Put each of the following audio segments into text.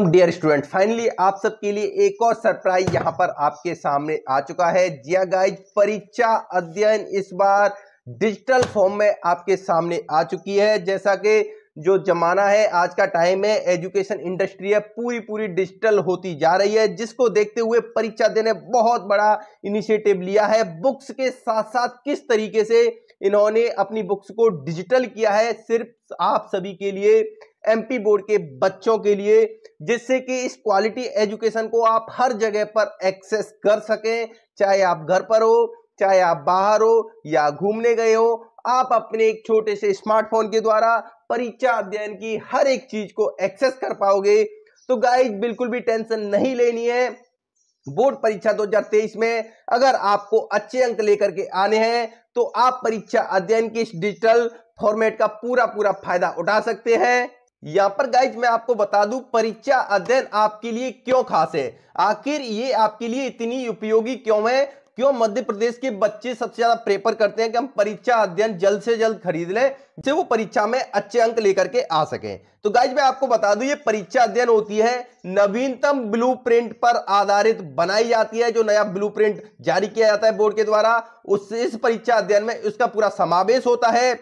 welcome dear student finally आप सबके लिए एक और सरप्राइज यहां पर आपके सामने आ चुका है जिया गाइज परीक्षा अध्ययन इस बार डिजिटल फॉर्म में आपके सामने आ चुकी है जैसा कि जो जमाना है आज का टाइम है एजुकेशन इंडस्ट्री है पूरी पूरी डिजिटल होती जा रही है जिसको देखते हुए परीक्षा देने बहुत बड़ा इनिशिएटिव लिया है बुक्स के साथ साथ किस तरीके से इन्होंने अपनी बुक्स को डिजिटल किया है सिर्फ आप सभी के लिए एमपी बोर्ड के बच्चों के लिए जिससे कि इस क्वालिटी एजुकेशन को आप हर जगह पर एक्सेस कर सकें चाहे आप घर पर हो चाहे आप बाहर हो या घूमने गए हो आप अपने एक छोटे से स्मार्टफोन के द्वारा परीक्षा अध्ययन की हर एक चीज को एक्सेस कर पाओगे तो गाइस बिल्कुल भी टेंशन नहीं लेनी है बोर्ड परीक्षा 2023 में अगर आपको अच्छे अंक लेकर के आने हैं तो आप परीक्षा अध्ययन के इस डिजिटल फॉर्मेट का पूरा पूरा फायदा उठा सकते हैं यहां पर गाइज मैं आपको बता दूं परीक्षा अध्ययन आपके लिए क्यों खास है आखिर ये आपके लिए इतनी उपयोगी क्यों है क्यों मध्य प्रदेश के बच्चे सबसे ज्यादा प्रेफर करते हैं कि हम परीक्षा अध्ययन जल्द से जल्द खरीद लें जिससे वो परीक्षा में अच्छे अंक लेकर के आ सके तो गाइज मैं आपको बता दूं ये परीक्षा अध्ययन होती है नवीनतम ब्लू पर आधारित बनाई जाती है जो नया ब्लू जारी किया जाता है बोर्ड के द्वारा उस इस परीक्षा अध्ययन में उसका पूरा समावेश होता है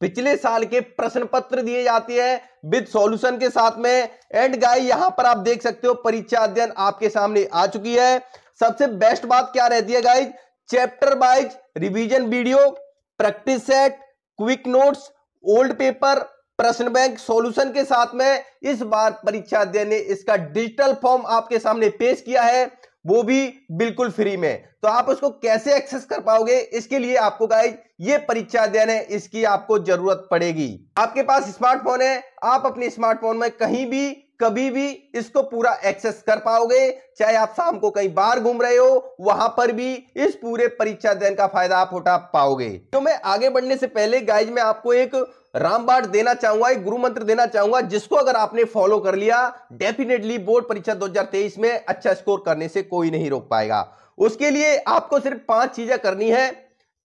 पिछले साल के प्रश्न पत्र दिए जाते हैं विद सॉल्यूशन के साथ में एंड गाय यहां पर आप देख सकते हो परीक्षा अध्ययन आपके सामने आ चुकी है सबसे बेस्ट बात क्या रहती है guys chapter wise revision video practice set quick notes old paper प्रश्न बैंक सॉल्यूशन के साथ में इस बार परीक्षा अध्ययन ने इसका डिजिटल फॉर्म आपके सामने पेश किया है वो भी बिल्कुल फ्री में तो आप उसको कैसे एक्सेस कर पाओगे इसके लिए आपको गाइज ये परीक्षा देने इसकी आपको जरूरत पड़ेगी आपके पास स्मार्टफोन है आप अपने स्मार्टफोन में कहीं भी कभी भी इसको पूरा एक्सेस कर पाओगे चाहे आप शाम को कई बार घूम रहे हो वहां पर भी इस पूरे परीक्षा अध्ययन का फायदा आप उठा पाओगे तो मैं आगे बढ़ने से पहले गाइज मैं आपको एक रामबाट देना चाहूंगा एक गुरु मंत्र देना चाहूंगा जिसको अगर आपने फॉलो कर लिया डेफिनेटली बोर्ड परीक्षा 2023 में अच्छा स्कोर करने से कोई नहीं रोक पाएगा उसके लिए आपको सिर्फ पांच चीजें करनी है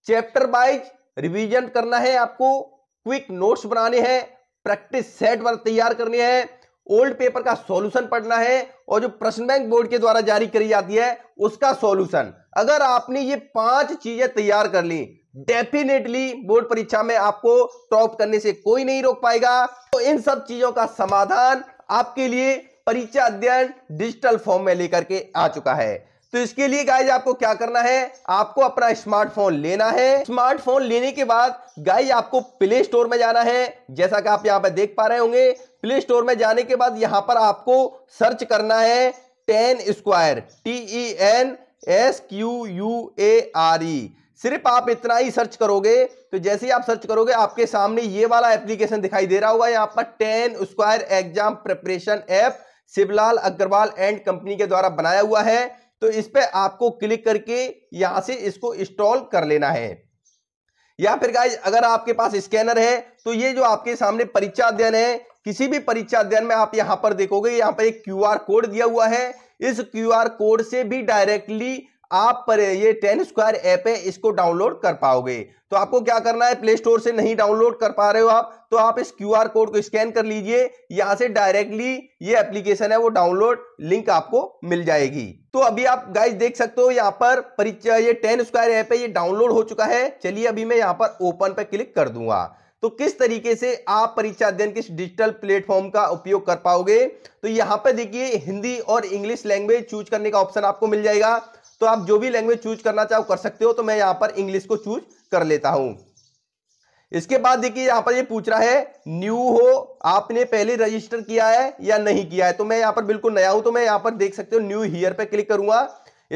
चैप्टर वाइज रिवीजन करना है आपको क्विक नोट्स बनाने हैं प्रैक्टिस सेट तैयार करने हैं ओल्ड पेपर का सॉल्यूशन पढ़ना है और जो प्रश्न बैंक बोर्ड के द्वारा जारी करी जाती है उसका सॉल्यूशन अगर आपने ये पांच चीजें तैयार कर ली डेफिनेटली बोर्ड परीक्षा में आपको टॉप करने से कोई नहीं रोक पाएगा तो इन सब चीजों का समाधान आपके लिए परीक्षा अध्ययन डिजिटल फॉर्म में लेकर के आ चुका है तो इसके लिए गाइज आपको क्या करना है आपको अपना स्मार्टफोन लेना है स्मार्टफोन लेने के बाद गाइज आपको प्ले स्टोर में जाना है जैसा कि आप यहाँ पर देख पा रहे होंगे प्ले स्टोर में जाने के बाद यहां पर आपको सर्च करना है ten square T E N S Q U A R E सिर्फ आप इतना ही सर्च करोगे तो जैसे ही आप सर्च करोगे आपके सामने ये वाला एप्लीकेशन दिखाई दे रहा होगा यहाँ पर ten square exam preparation app Shivlal Agarwal and company के द्वारा बनाया हुआ है तो इस पर आपको क्लिक करके यहां से इसको इंस्टॉल कर लेना है या फिर गाइज अगर आपके पास स्कैनर है तो ये जो आपके सामने परीक्षा अध्ययन है किसी भी परीक्षा अध्ययन में आप यहां पर देखोगे यहाँ पर एक क्यूआर कोड दिया हुआ है इस क्यूआर कोड से भी डायरेक्टली आप पर ये टेन स्क्वायर ऐप है इसको डाउनलोड कर पाओगे तो आपको क्या करना है प्ले स्टोर से नहीं डाउनलोड कर पा रहे हो आप तो आप इस क्यू आर कोड को स्कैन कर लीजिए यहां से डायरेक्टली ये एप्लीकेशन है वो डाउनलोड लिंक आपको मिल जाएगी तो अभी आप गाइस देख सकते हो यहाँ पर परीक्षा ये टेन स्क्वायर ऐप है ये डाउनलोड हो चुका है चलिए अभी मैं यहाँ पर ओपन पर क्लिक कर दूंगा तो किस तरीके से आप परीक्षा अध्ययन किस डिजिटल प्लेटफॉर्म का उपयोग कर पाओगे तो यहां पर देखिए हिंदी और इंग्लिश लैंग्वेज चूज करने का ऑप्शन आपको मिल जाएगा तो आप जो भी लैंग्वेज चूज करना चाहो कर सकते हो तो मैं यहां पर इंग्लिश को चूज कर लेता हूं इसके बाद देखिए यहां पर ये पूछ रहा है न्यू हो आपने पहले रजिस्टर किया है या नहीं किया है तो मैं यहां पर बिल्कुल नया हूं तो मैं यहां पर देख सकते हो न्यू हियर पर क्लिक करूंगा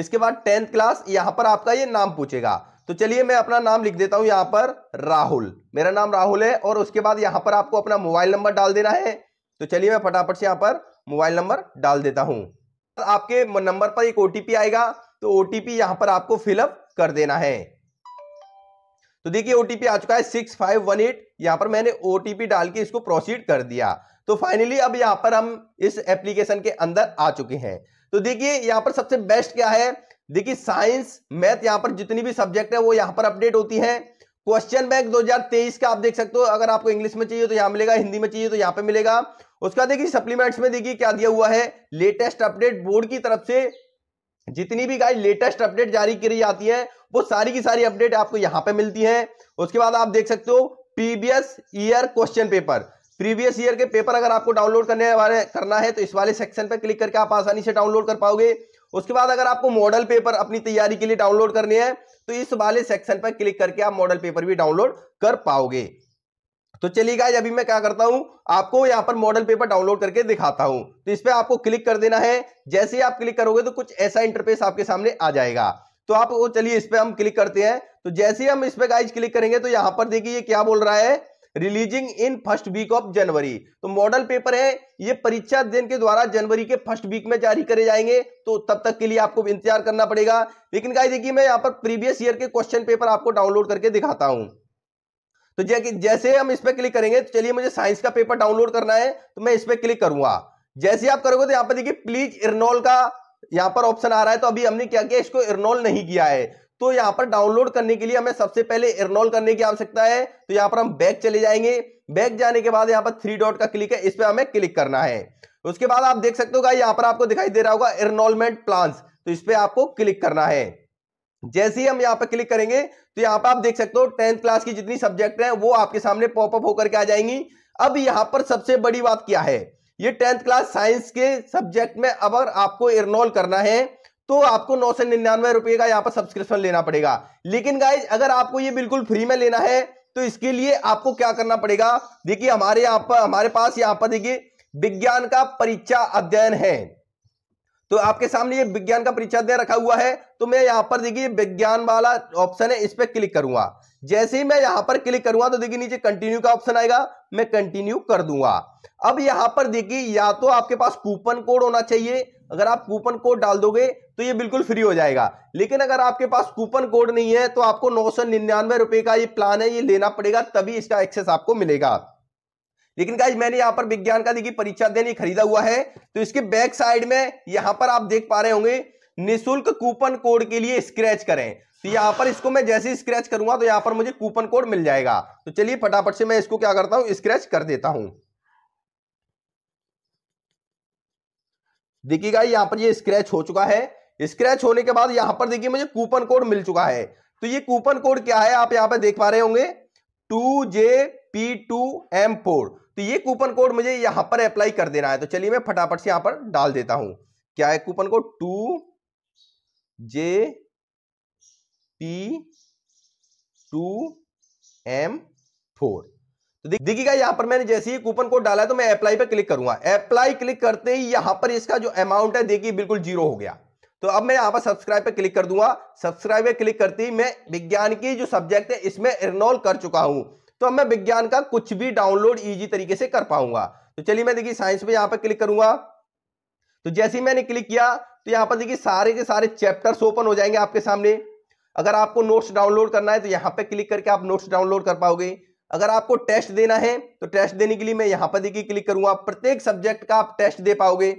इसके बाद टेंथ क्लास यहां पर आपका ये नाम पूछेगा तो चलिए मैं अपना नाम लिख देता हूं यहां पर राहुल मेरा नाम राहुल है और उसके बाद यहां पर आपको अपना मोबाइल नंबर डाल देना है तो चलिए मैं फटाफट से यहां पर मोबाइल नंबर डाल देता हूं तो आपके नंबर पर एक ओटीपी आएगा तो ओटीपी यहां पर आपको फिलअप कर देना है तो देखिए ओटीपी आ चुका है सिक्स फाइव वन एट यहां पर मैंने ओटीपी डाल के इसको प्रोसीड कर दिया तो फाइनली अब यहां पर हम इस एप्लीकेशन के अंदर आ चुके हैं तो देखिए यहां पर सबसे बेस्ट क्या है देखिए साइंस मैथ यहां पर जितनी भी सब्जेक्ट है वो यहां पर अपडेट होती है क्वेश्चन बैंक 2023 का आप देख सकते हो अगर आपको इंग्लिश में चाहिए तो यहां मिलेगा हिंदी में चाहिए तो यहां पे मिलेगा उसका देखिए सप्लीमेंट्स में देखिए क्या दिया हुआ है लेटेस्ट अपडेट बोर्ड की तरफ से जितनी भी गाइड लेटेस्ट अपडेट जारी की जाती है वो सारी की सारी अपडेट आपको यहां पर मिलती है उसके बाद आप देख सकते हो previous year question paper previous year के पेपर अगर आपको डाउनलोड करने वाले करना है तो इस वाले सेक्शन पर क्लिक करके आप आसानी से डाउनलोड कर पाओगे उसके बाद अगर आपको मॉडल पेपर अपनी तैयारी के लिए डाउनलोड करनी है तो इस वाले सेक्शन पर क्लिक करके आप मॉडल पेपर भी डाउनलोड कर पाओगे तो चलिए गाइज अभी मैं क्या करता हूं आपको यहां पर मॉडल पेपर डाउनलोड करके दिखाता हूं तो इस पर आपको क्लिक कर देना है जैसे ही आप क्लिक करोगे तो कुछ ऐसा इंटरफेस आपके सामने आ जाएगा तो आप चलिए इस पर हम क्लिक करते हैं तो जैसे ही हम इस पर गाइज क्लिक करेंगे तो यहां पर देखिए ये क्या बोल रहा है releasing in first week of January तो मॉडल पेपर है ये परीक्षा दिन के द्वारा जनवरी के फर्स्ट वीक में जारी करे जाएंगे तो तब तक के लिए आपको इंतजार करना पड़ेगा लेकिन गाइस देखिए मैं यहाँ पर प्रीवियस ईयर के क्वेश्चन पेपर आपको डाउनलोड करके दिखाता हूं तो जैसे हम इस पर क्लिक करेंगे तो चलिए मुझे साइंस का पेपर डाउनलोड करना है तो मैं इस पर क्लिक करूंगा जैसे आप करोगे तो यहाँ पर देखिए प्लीज इरनॉल का यहाँ पर ऑप्शन आ रहा है तो अभी हमने क्या किया इसको इरनॉल नहीं किया है तो यहां पर डाउनलोड करने के लिए हमें सबसे पहले एनरोल करने की आवश्यकता है तो यहां पर हम बैक चले जाएंगे बैक जाने के बाद यहां पर थ्री डॉट का क्लिक है इस पर हमें क्लिक करना है तो उसके बाद आप देख सकते होगा यहां पर आपको दिखाई दे रहा होगा एनरोलमेंट प्लान तो इस पर आपको क्लिक करना है जैसे ही हम यहाँ पर क्लिक करेंगे तो यहाँ पर आप देख सकते हो टेंथ क्लास की जितनी सब्जेक्ट है वो आपके सामने पॉपअप होकर के आ जाएंगी अब यहाँ पर सबसे बड़ी बात क्या है ये टेंथ क्लास साइंस के सब्जेक्ट में अगर आपको एनरोल करना है तो आपको नौ सौ निन्यानवे रुपए का यहाँ पर सब्सक्रिप्शन लेना पड़ेगा लेकिन गाइज अगर आपको ये बिल्कुल फ्री में लेना है तो इसके लिए आपको क्या करना पड़ेगा देखिए हमारे यहाँ पर हमारे पास यहाँ पर देखिए विज्ञान का परीक्षा अध्ययन है तो आपके सामने ये विज्ञान का परीक्षा अध्ययन रखा हुआ है तो मैं यहाँ पर देखिए विज्ञान वाला ऑप्शन है इस पर क्लिक करूंगा जैसे ही मैं यहाँ पर क्लिक करूंगा तो देखिए नीचे कंटिन्यू का ऑप्शन आएगा मैं कंटिन्यू कर दूंगा अब यहाँ पर देखिए या तो आपके पास कूपन कोड होना चाहिए अगर आप कूपन कोड डाल दोगे तो ये बिल्कुल फ्री हो जाएगा लेकिन अगर आपके पास कूपन कोड नहीं है तो आपको नौ सौ निन्यानवे रुपए का ये प्लान है ये लेना पड़ेगा तभी इसका एक्सेस आपको मिलेगा लेकिन गाइज मैंने यहाँ पर विज्ञान का देखिए परीक्षा देने खरीदा हुआ है तो इसके बैक साइड में यहाँ पर आप देख पा रहे होंगे निःशुल्क कूपन कोड के लिए स्क्रैच करें तो यहाँ पर इसको मैं जैसे स्क्रैच करूंगा तो यहाँ पर मुझे कूपन कोड मिल जाएगा तो चलिए फटाफट से मैं इसको क्या करता हूँ स्क्रैच कर देता हूँ देखिएगा यहाँ पर ये स्क्रैच हो चुका है स्क्रैच होने के बाद यहाँ पर देखिए मुझे कूपन कोड मिल चुका है तो ये कूपन कोड क्या है आप यहाँ पर देख पा रहे होंगे two J P two M four तो ये कूपन कोड मुझे यहाँ पर अप्लाई कर देना है तो चलिए मैं फटाफट से यहाँ पर डाल देता हूं क्या है coupon code two J P two M four तो देखिएगा यहां पर मैंने जैसे ही कूपन कोड डाला है तो मैं अप्लाई पर क्लिक करूंगा अप्लाई क्लिक करते ही यहाँ पर इसका जो अमाउंट है देखिए बिल्कुल जीरो हो गया तो अब मैं यहां पर सब्सक्राइब पर क्लिक कर दूंगा सब्सक्राइब पर क्लिक करते ही मैं विज्ञान की जो सब्जेक्ट है इसमें इनरोल कर चुका हूं तो अब मैं विज्ञान का कुछ भी डाउनलोड इजी तरीके से कर पाऊंगा तो चलिए मैं देखिए साइंस में यहां पर क्लिक करूंगा तो जैसे ही मैंने क्लिक किया तो यहाँ पर देखिए सारे के सारे चैप्टर्स ओपन हो जाएंगे आपके सामने अगर आपको नोट्स डाउनलोड करना है तो यहां पर क्लिक करके आप नोट्स डाउनलोड कर पाओगे अगर आपको टेस्ट देना है तो टेस्ट देने के लिए मैं यहां पर देखिए क्लिक करूंगा प्रत्येक सब्जेक्ट का आप टेस्ट दे पाओगे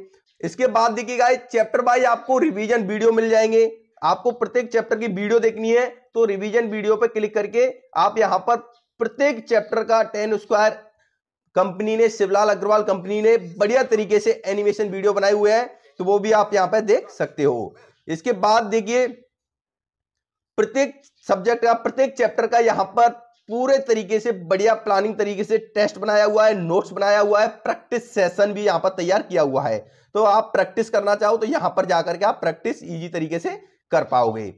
इसके बाद देखिए गाइस चैप्टर वाइज आपको रिवीजन वीडियो मिल जाएंगे आपको प्रत्येक चैप्टर की वीडियो देखनी है तो रिवीजन वीडियो पर क्लिक करके आप यहां पर प्रत्येक चैप्टर का टेन स्क्वायर कंपनी ने शिवलाल अग्रवाल कंपनी ने बढ़िया तरीके से एनिमेशन वीडियो बनाए हुए हैं तो वो भी आप यहां पर देख सकते हो इसके बाद देखिए प्रत्येक सब्जेक्ट का प्रत्येक चैप्टर का यहां पर पूरे तरीके से बढ़िया प्लानिंग तरीके से टेस्ट बनाया हुआ है नोट्स बनाया हुआ है प्रैक्टिस सेशन भी यहाँ पर तैयार किया हुआ है तो आप प्रैक्टिस करना चाहो तो यहाँ पर जाकर के आप प्रैक्टिस इजी तरीके से कर पाओगे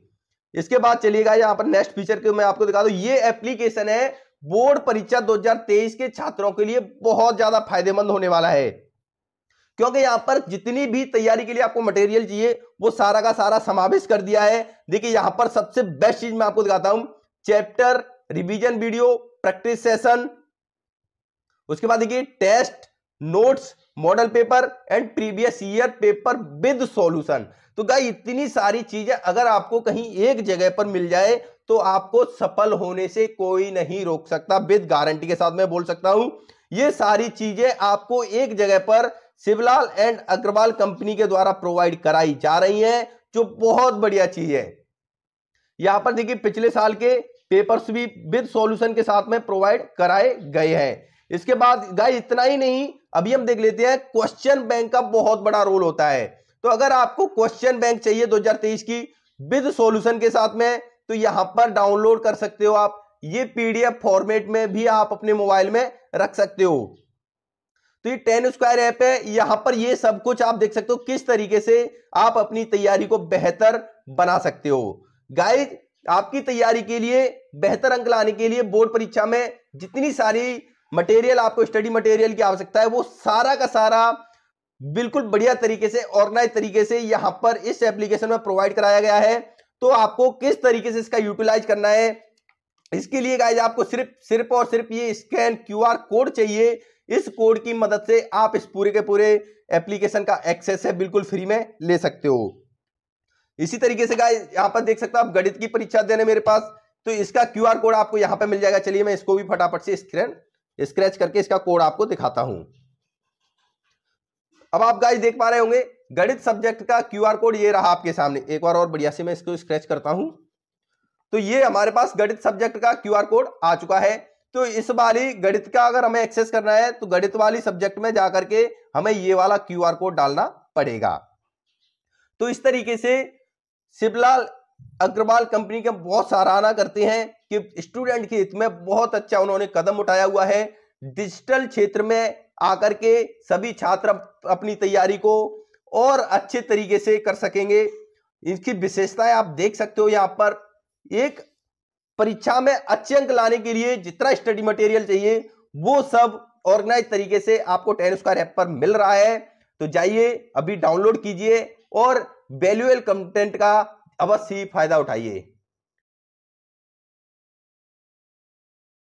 इसके बाद चलिएगा यहाँ पर नेक्स्ट फीचर के मैं आपको दिखा दू ये एप्लीकेशन है बोर्ड परीक्षा दो के छात्रों के लिए बहुत ज्यादा फायदेमंद होने वाला है क्योंकि यहाँ पर जितनी भी तैयारी के लिए आपको मटेरियल चाहिए वो सारा का सारा समावेश कर दिया है देखिए यहाँ पर सबसे बेस्ट चीज मैं आपको दिखाता हूं chapter revision video practice session उसके बाद देखिए test notes model paper and previous year paper with solution तो गाय इतनी सारी चीजें अगर आपको कहीं एक जगह पर मिल जाए तो आपको सफल होने से कोई नहीं रोक सकता विद गारंटी के साथ मैं बोल सकता हूं ये सारी चीजें आपको एक जगह पर शिवलाल एंड अग्रवाल कंपनी के द्वारा प्रोवाइड कराई जा रही हैं जो बहुत बढ़िया चीज है यहां पर देखिए पिछले साल के पेपर्स भी विद सॉल्यूशन के साथ में प्रोवाइड कराए गए हैं इसके बाद गाय इतना ही नहीं अभी हम देख लेते हैं क्वेश्चन बैंक का बहुत बड़ा रोल होता है तो अगर आपको क्वेश्चन बैंक चाहिए 2023 की विद सॉल्यूशन के साथ में तो यहां पर डाउनलोड कर सकते हो आप ये पीडीएफ फॉर्मेट में भी आप अपने मोबाइल में रख सकते हो तो ये टेन स्क्वायर ऐप है यहां पर ये सब कुछ आप देख सकते हो किस तरीके से आप अपनी तैयारी को बेहतर बना सकते हो गाइस आपकी तैयारी के लिए बेहतर अंक लाने के लिए बोर्ड परीक्षा में जितनी सारी मटेरियल आपको स्टडी मटेरियल की आवश्यकता है वो सारा का सारा बिल्कुल बढ़िया तरीके से ऑर्गेनाइज तरीके से यहां पर इस एप्लीकेशन में प्रोवाइड कराया गया है तो आपको किस तरीके से इसका यूटिलाइज करना है इसके लिए गाइज आपको सिर्फ सिर्फ और सिर्फ ये स्कैन क्यूआर कोड चाहिए इस कोड की मदद से आप इस पूरे के पूरे एप्लीकेशन का एक्सेस है बिल्कुल फ्री में ले सकते हो इसी तरीके से गाय यहाँ पर देख सकते हो आप गणित की परीक्षा देने मेरे पास तो इसका क्यू कोड आपको यहाँ पर मिल जाएगा चलिए मैं इसको भी फटाफट से स्क्रेन स्क्रेच करके इसका कोड आपको दिखाता हूं अब आप गाइस देख पा रहे होंगे गणित सब्जेक्ट का क्यूआर कोड ये रहा आपके सामने एक बार और बढ़िया से मैं इसको स्क्रेच करता हूं तो ये हमारे पास गणित सब्जेक्ट का क्यूआर कोड आ चुका है तो इस वाली गणित का अगर हमें एक्सेस करना है तो गणित वाली सब्जेक्ट में जाकर के हमें ये वाला क्यू कोड डालना पड़ेगा तो इस तरीके से शिवलाल अग्रवाल कंपनी का बहुत सराहना करते हैं कि स्टूडेंट के हित में बहुत अच्छा उन्होंने कदम उठाया हुआ है डिजिटल क्षेत्र में आकर के सभी छात्र अपनी तैयारी को और अच्छे तरीके से कर सकेंगे इनकी विशेषताएं आप देख सकते हो यहाँ पर एक परीक्षा में अच्छे अंक लाने के लिए जितना स्टडी मटेरियल चाहिए वो सब ऑर्गेनाइज तरीके से आपको टेन स्क्वायर ऐप पर मिल रहा है तो जाइए अभी डाउनलोड कीजिए और वैल्यूएल कंटेंट का अवश्य ही फायदा उठाइए